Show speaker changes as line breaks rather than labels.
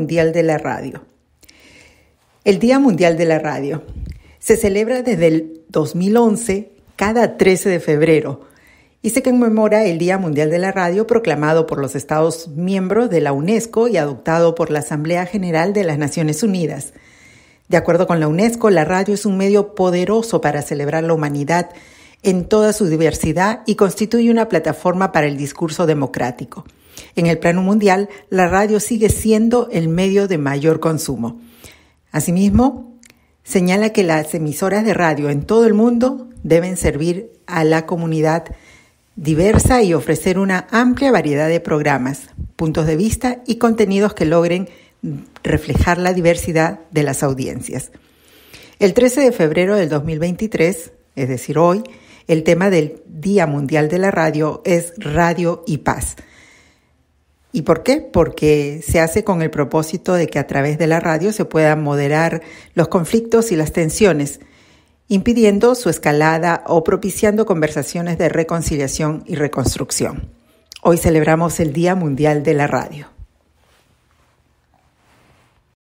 Mundial de la Radio. El Día Mundial de la Radio se celebra desde el 2011 cada 13 de febrero y se conmemora el Día Mundial de la Radio proclamado por los Estados miembros de la UNESCO y adoptado por la Asamblea General de las Naciones Unidas. De acuerdo con la UNESCO, la radio es un medio poderoso para celebrar la humanidad en toda su diversidad y constituye una plataforma para el discurso democrático. En el plano mundial, la radio sigue siendo el medio de mayor consumo. Asimismo, señala que las emisoras de radio en todo el mundo deben servir a la comunidad diversa y ofrecer una amplia variedad de programas, puntos de vista y contenidos que logren reflejar la diversidad de las audiencias. El 13 de febrero del 2023, es decir, hoy, el tema del Día Mundial de la Radio es Radio y Paz. ¿Y por qué? Porque se hace con el propósito de que a través de la radio se puedan moderar los conflictos y las tensiones, impidiendo su escalada o propiciando conversaciones de reconciliación y reconstrucción. Hoy celebramos el Día Mundial de la Radio.